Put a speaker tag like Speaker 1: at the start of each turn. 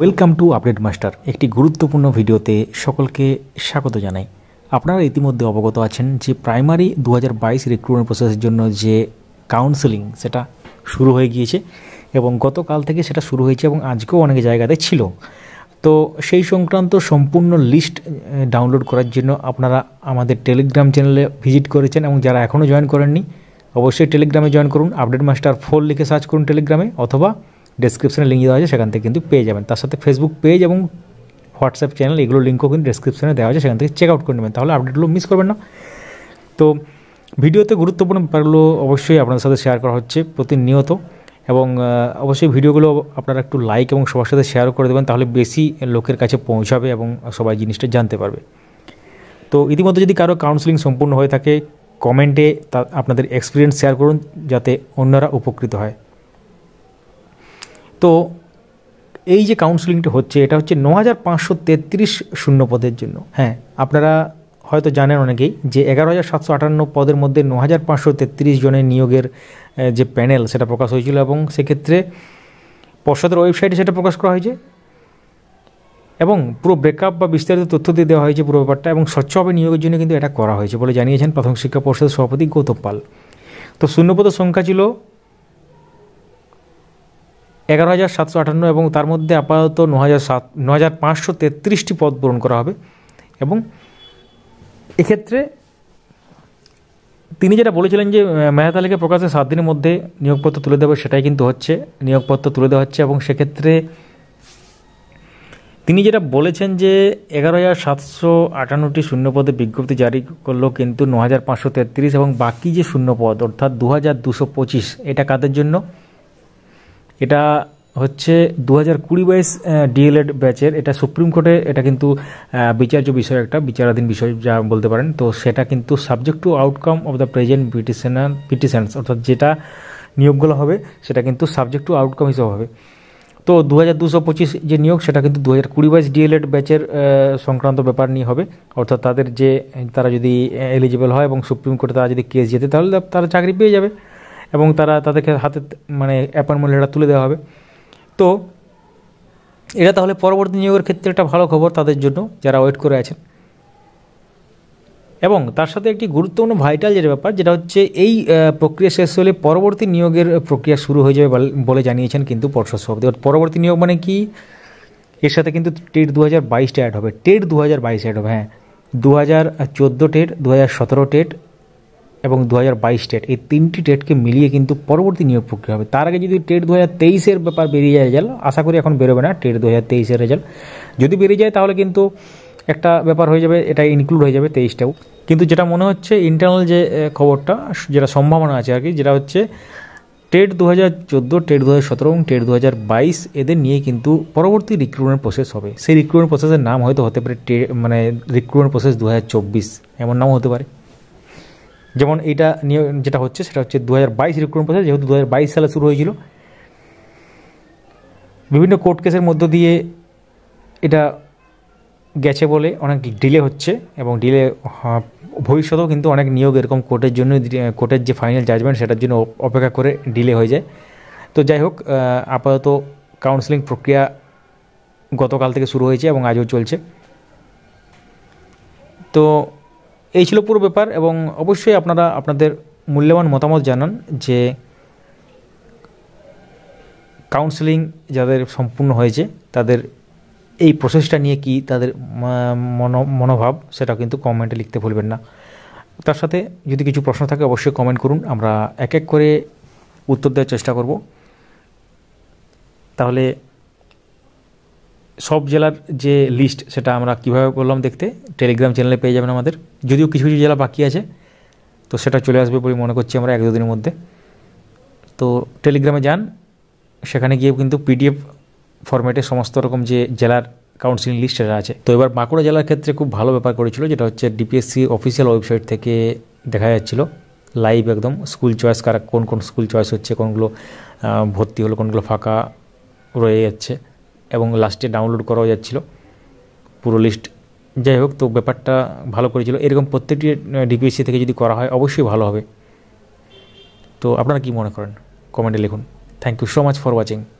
Speaker 1: welcome to update master একটি গুরুত্বপূর্ণ ভিডিওতে সকলকে স্বাগত জানাই আপনারা ইতিমধ্যে অবগত আছেন যে প্রাইমারি দু হাজার বাইশ রিক্রুটমেন্ট প্রসেসের জন্য যে কাউন্সেলিং সেটা শুরু হয়ে গিয়েছে এবং গতকাল থেকে সেটা শুরু হয়েছে এবং আজকেও অনেক জায়গাতে ছিল তো সেই সংক্রান্ত সম্পূর্ণ লিস্ট ডাউনলোড করার জন্য আপনারা আমাদের টেলিগ্রাম চ্যানেলে ভিজিট করেছেন এবং যারা এখনও জয়েন করেননি অবশ্যই টেলিগ্রামে জয়েন করুন আপডেট মাস্টার ফোর লিখে সার্চ করুন টেলিগ্রামে অথবা ডেসক্রিপশানে লিঙ্ক দেওয়া আছে সেখান থেকে কিন্তু পেয়ে যাবেন তার সাথে ফেসবুক পেজ এবং হোয়াটসঅ্যাপ চ্যানেল এগুলো লিঙ্কও কিন্তু ডেসক্রিপশানে দেওয়া আছে সেখান থেকে চেক আউট করে নেবেন তাহলে আপডেটগুলো মিস করবেন না তো ভিডিওতে গুরুত্বপূর্ণ ব্যাপারগুলো অবশ্যই আপনাদের সাথে শেয়ার করা হচ্ছে প্রতিনিয়ত এবং অবশ্যই ভিডিওগুলো আপনারা একটু লাইক এবং সবার সাথে শেয়ার করে দেবেন তাহলে বেশি লোকের কাছে পৌঁছাবে এবং সবাই জিনিসটা জানতে পারবে তো ইতিমধ্যে যদি কারো কাউন্সেলিং সম্পূর্ণ হয়ে থাকে কমেন্টে তা আপনাদের এক্সপিরিয়েন্স শেয়ার করুন যাতে অন্যরা উপকৃত হয় তো এই যে কাউন্সিলিংটা হচ্ছে এটা হচ্ছে ন হাজার পাঁচশো তেত্রিশ শূন্য পদের জন্য হ্যাঁ আপনারা হয়তো জানেন অনেকেই যে এগারো হাজার সাতশো আটান্ন পদের মধ্যে ন হাজার পাঁচশো তেত্রিশ জনের নিয়োগের যে প্যানেল সেটা প্রকাশ হয়েছিল এবং সেক্ষেত্রে পর্ষদের ওয়েবসাইটে সেটা প্রকাশ করা হয়েছে এবং পুরো ব্রেকআপ বা বিস্তারিত তথ্য দিয়ে দেওয়া হয়েছে পুরো ব্যাপারটা এবং স্বচ্ছভাবে নিয়োগের জন্য কিন্তু এটা করা হয়েছে বলে জানিয়েছেন প্রাথমিক শিক্ষা পর্ষদের সভাপতি গৌতম পাল তো শূন্যপদের সংখ্যা ছিল এগারো হাজার সাতশো আটান্ন এবং তার মধ্যে আপাতত ন হাজার সাত ন হাজার পাঁচশো তেত্রিশটি পদ পূরণ করা হবে এবং এক্ষেত্রে তিনি যেটা বলেছিলেন যে মেধা প্রকাশের সাত দিনের মধ্যে নিয়োগপত্র তুলে দেবে সেটাই কিন্তু হচ্ছে নিয়োগপত্র তুলে দেওয়া হচ্ছে এবং সেক্ষেত্রে তিনি যেটা বলেছেন যে এগারো হাজার সাতশো আটান্নটি শূন্যপদে বিজ্ঞপ্তি জারি করলো কিন্তু ন হাজার পাঁচশো তেত্রিশ এবং বাকি যে শূন্যপদ অর্থাৎ দু হাজার দুশো পঁচিশ এটা কাদের জন্য এটা হচ্ছে দু হাজার কুড়ি বাইশ ডিএলএড ব্যাচের এটা সুপ্রিম কোর্টে এটা কিন্তু বিচার্য বিষয় একটা বিচারাধীন বিষয় যা বলতে পারেন তো সেটা কিন্তু subject to outcome of the present petitioner petitions অর্থাৎ যেটা নিয়োগগুলো হবে সেটা কিন্তু সাবজেক্ট টু আউটকাম হিসেবে হবে তো দু হাজার দুশো পঁচিশ যে নিয়োগ সেটা কিন্তু দু হাজার কুড়ি বাইশ ডিএলএড ব্যাচের সংক্রান্ত ব্যাপার নিয়ে হবে অর্থাৎ তাদের যে তারা যদি এলিজিবল হয় এবং সুপ্রিম কোর্টে তারা যদি কেস জেতে তাহলে তারা চাকরি পেয়ে যাবে এবং তারা তাদেরকে হাতে মানে অ্যাপয়েন্টমেন্ট লেটার তুলে দেওয়া হবে তো এটা তাহলে পরবর্তী নিয়োগের ক্ষেত্রে একটা ভালো খবর তাদের জন্য যারা ওয়েট করে আছেন এবং তার সাথে একটি গুরুত্বপূর্ণ ভাইটাল যেটা ব্যাপার যেটা হচ্ছে এই প্রক্রিয়া শেষ হলে পরবর্তী নিয়োগের প্রক্রিয়া শুরু হয়ে যাবে বলে জানিয়েছেন কিন্তু পর্ষদ সভাপতি পরবর্তী নিয়োগ মানে কি এর সাথে কিন্তু টেট দু হাজার বাইশটা অ্যাড হবে টেট দু হাজার বাইশে অ্যাড হবে হ্যাঁ দু হাজার চোদ্দো টেট দু হাজার সতেরো টেট এবং দু হাজার বাইশ এই তিনটি ডেটকে মিলিয়ে কিন্তু পরবর্তী নিয়োগ প্রক্রিয়া হবে তার আগে যদি টেট দু হাজার তেইশের ব্যাপার বেরিয়ে যায় রেজাল্ট আশা করি এখন বেরোবে না টেট দু হাজার তেইশের রেজাল্ট যদি বেরিয়ে যায় তাহলে কিন্তু একটা ব্যাপার হয়ে যাবে এটা ইনক্লুড হয়ে যাবে তেইশটাও কিন্তু যেটা মনে হচ্ছে ইন্টারনাল যে খবরটা যেটা সম্ভাবনা আছে আর কি যেটা হচ্ছে টেট দু হাজার চোদ্দো টেট দু হাজার সতেরো এবং টেট দু হাজার বাইশ এদের নিয়ে কিন্তু পরবর্তী রিক্রুটমেন্ট প্রসেস হবে সেই রিক্রুটমেন্ট প্রসেসের নাম হয়তো হতে পারে মানে রিক্রুটমেন্ট প্রসেস দু হাজার চব্বিশ এমন নামও হতে পারে যেমন এটা নিয়ে যেটা হচ্ছে সেটা হচ্ছে দু হাজার বাইশ রিক্রুটমেন্ট প্রসেস যেহেতু দু হাজার বাইশ সালে শুরু হয়েছিল বিভিন্ন কোর্ট কেসের মধ্য দিয়ে এটা গেছে বলে অনেক ডিলে হচ্ছে এবং ডিলে হ্যাঁ, ভবিষ্যতেও কিন্তু অনেক নিয়োগ এরকম কোর্টের জন্য কোর্টের যে ফাইনাল জাজমেন্ট সেটার জন্য অপেক্ষা করে ডিলে হয়ে যায় তো যাই হোক আপাতত কাউন্সেলিং প্রক্রিয়া গতকাল থেকে শুরু হয়েছে এবং আজও চলছে তো এই ছিল পুরো ব্যাপার এবং অবশ্যই আপনারা আপনাদের মূল্যবান মতামত জানান যে কাউন্সেলিং যাদের সম্পূর্ণ হয়েছে তাদের এই প্রসেসটা নিয়ে কি তাদের মনোভাব সেটা কিন্তু কমেন্টে লিখতে ভুলবেন না তার সাথে যদি কিছু প্রশ্ন থাকে অবশ্যই কমেন্ট করুন আমরা এক এক করে উত্তর দেওয়ার চেষ্টা করব তাহলে সব জেলার যে লিস্ট সেটা আমরা কীভাবে বললাম দেখতে টেলিগ্রাম চ্যানেলে পেয়ে যাবেন আমাদের যদিও কিছু কিছু জেলা বাকি আছে তো সেটা চলে আসবে বলে মনে করছি আমরা এক দুদিনের মধ্যে তো টেলিগ্রামে যান সেখানে গিয়ে কিন্তু পিডিএফ ফরম্যাটে সমস্ত রকম যে জেলার কাউন্সিলিং লিস্ট সেটা আছে তো এবার বাঁকুড়া জেলার ক্ষেত্রে খুব ভালো ব্যাপার করেছিল যেটা হচ্ছে ডিপিএসসি অফিসিয়াল ওয়েবসাইট থেকে দেখা যাচ্ছিল লাইভ একদম স্কুল চয়েস কারা কোন কোন স্কুল চয়েস হচ্ছে কোনগুলো ভর্তি হলো কোনগুলো ফাঁকা রয়ে যাচ্ছে এবং লাস্টে ডাউনলোড করাও যাচ্ছিল পুরো লিস্ট যাই হোক তো ব্যাপারটা ভালো করেছিল এরকম প্রত্যেকটি ডিপিএসসি থেকে যদি করা হয় অবশ্যই ভালো হবে তো আপনারা কি মনে করেন কমেন্টে লিখুন thank you so much for watching